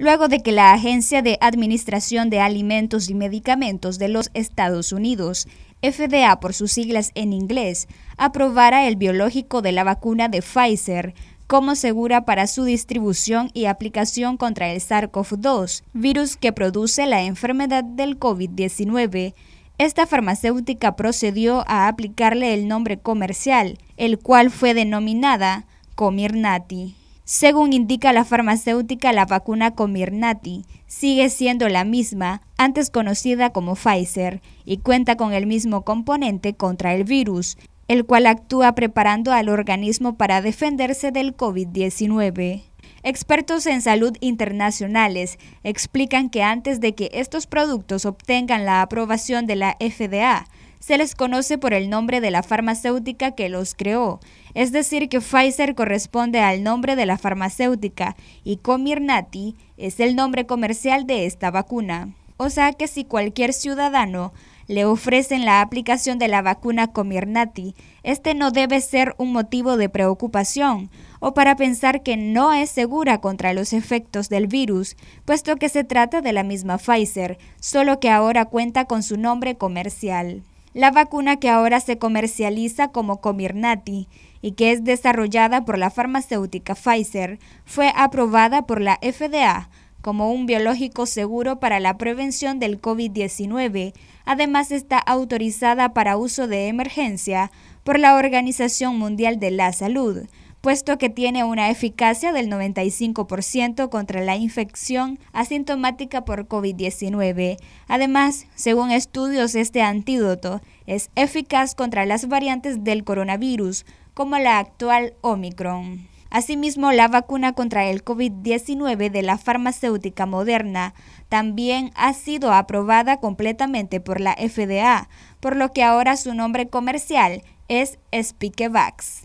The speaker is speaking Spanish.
luego de que la Agencia de Administración de Alimentos y Medicamentos de los Estados Unidos, FDA por sus siglas en inglés, aprobara el biológico de la vacuna de Pfizer como segura para su distribución y aplicación contra el SARS-CoV-2, virus que produce la enfermedad del COVID-19. Esta farmacéutica procedió a aplicarle el nombre comercial, el cual fue denominada Comirnati. Según indica la farmacéutica, la vacuna Comirnaty sigue siendo la misma, antes conocida como Pfizer, y cuenta con el mismo componente contra el virus, el cual actúa preparando al organismo para defenderse del COVID-19. Expertos en salud internacionales explican que antes de que estos productos obtengan la aprobación de la FDA, se les conoce por el nombre de la farmacéutica que los creó, es decir, que Pfizer corresponde al nombre de la farmacéutica y Comirnaty es el nombre comercial de esta vacuna. O sea que si cualquier ciudadano le ofrecen la aplicación de la vacuna Comirnaty, este no debe ser un motivo de preocupación o para pensar que no es segura contra los efectos del virus, puesto que se trata de la misma Pfizer, solo que ahora cuenta con su nombre comercial la vacuna que ahora se comercializa como Comirnaty y que es desarrollada por la farmacéutica Pfizer, fue aprobada por la FDA como un biológico seguro para la prevención del COVID-19. Además está autorizada para uso de emergencia por la Organización Mundial de la Salud puesto que tiene una eficacia del 95% contra la infección asintomática por COVID-19. Además, según estudios, este antídoto es eficaz contra las variantes del coronavirus, como la actual Omicron. Asimismo, la vacuna contra el COVID-19 de la farmacéutica moderna también ha sido aprobada completamente por la FDA, por lo que ahora su nombre comercial es Spikevax.